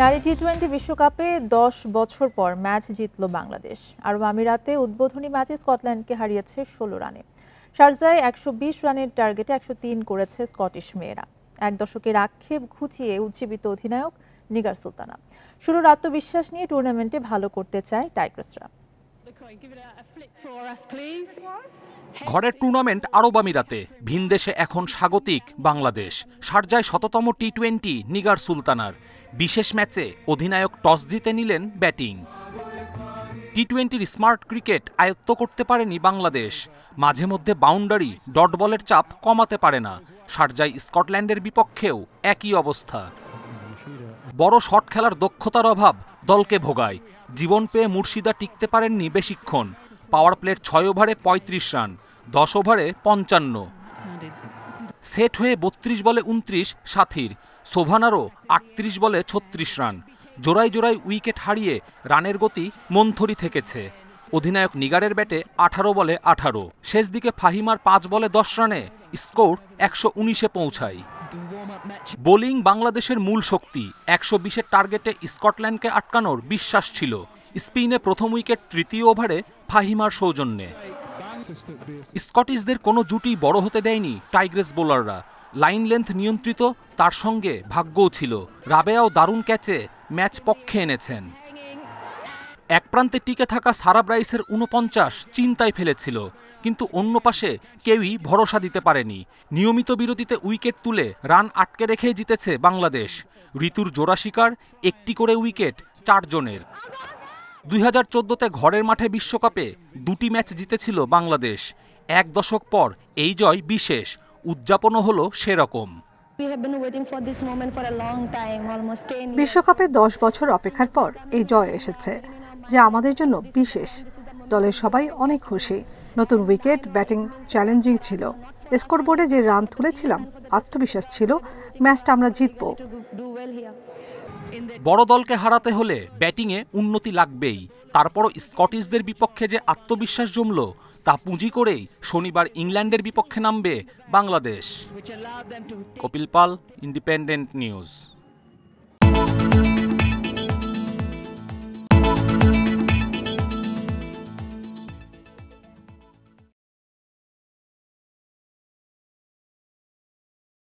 নারী T twenty বিশ্বকাপে দশ বছর পর ম্যাচ জিতল বাংলাদেশ আরব আমিরাতে উদ্বোধনী ম্যাচে স্কটল্যান্ডকে হারিয়েছে ষোলো রানে শারজায় একশো বিশ রানের টার্গেটে একশো তিন করেছে স্কটিশ মেয়েরা এক দশকের আক্ষেপ ঘুচিয়ে উজ্জীবিত অধিনায়ক নিগার সুলতানা শুরুর আত্মবিশ্বাস নিয়ে টুর্নামেন্টে ভালো করতে চায় টাইগ্রেসরা ঘরের টুর্নামেন্ট আরব আমিরাতে ভিনদেশে এখন স্বাগতিক বাংলাদেশ সারজায় শততম টি টোয়েন্টি নিগার সুলতানার বিশেষ ম্যাচে অধিনায়ক টস জিতে নিলেন ব্যাটিং টি টোয়েন্টির স্মার্ট ক্রিকেট আয়ত্ত করতে পারেনি বাংলাদেশ মাঝে মধ্যে বাউন্ডারি ডট বলের চাপ কমাতে পারে না সারজাই স্কটল্যান্ডের বিপক্ষেও একই অবস্থা বড় শট খেলার দক্ষতার অভাব দলকে ভোগায় জীবন পেয়ে মুর্শিদা টিকতে পারেননি বেশিক্ষণ পাওয়ার প্লেট ছয় ওভারে পঁয়ত্রিশ রান দশ ওভারে পঞ্চান্ন সেট হয়ে বত্রিশ বলে উনত্রিশ সাথীর সোভানারও আটত্রিশ বলে ছত্রিশ রান জোড়াই জোড়াই উইকেট হারিয়ে রানের গতি মন্থরি থেকেছে অধিনায়ক নিগারের ব্যাটে আঠারো বলে আঠারো শেষ দিকে ফাহিমার পাঁচ বলে দশ রানে স্কোর একশো উনিশে পৌঁছায় বোলিং বাংলাদেশের মূল শক্তি একশো বিশের টার্গেটে স্কটল্যান্ডকে আটকানোর বিশ্বাস ছিল স্পিনে প্রথম উইকেট তৃতীয় ওভারে ফাহিমার সৌজন্যে স্কটিশদের কোনো জুটি বড় হতে দেয়নি টাইগ্রেস বোলাররা লাইন লেন্থ নিয়ন্ত্রিত তার সঙ্গে ভাগ্যও ছিল রাবেয়াও দারুণ ক্যাচে ম্যাচ পক্ষে এনেছেন এক প্রান্তে টিকে থাকা সারাব রাইসের উনপঞ্চাশ চিন্তায় ফেলেছিল কিন্তু অন্য পাশে কেউই ভরসা দিতে পারেনি নিয়মিত বিরতিতে উইকেট তুলে রান আটকে রেখে জিতেছে বাংলাদেশ ঋতুর জোড়া শিকার একটি করে উইকেট চারজনের দুই হাজার চোদ্দোতে ঘরের মাঠে বিশ্বকাপে দুটি ম্যাচ জিতেছিল বাংলাদেশ এক দশক পর এই জয় বিশেষ উদযাপনও হলো সেরকম বিশ্বকাপে দশ বছর অপেক্ষার পর এই জয় এসেছে যা আমাদের জন্য বিশেষ দলের সবাই অনেক খুশি নতুন উইকেট ব্যাটিং চ্যালেঞ্জিং ছিল স্কোরবোর্ডে যে রান তুলেছিলাম আত্মবিশ্বাস ছিল ম্যাচটা আমরা জিতব বড় দলকে হারাতে হলে ব্যাটিংয়ে উন্নতি লাগবেই তারপরও স্কটিশদের বিপক্ষে যে আত্মবিশ্বাস জমল তা পুঁজি করেই শনিবার ইংল্যান্ডের বিপক্ষে নামবে বাংলাদেশ কপিল পাল ইন্ডিপেন্ডেন্ট নিউজ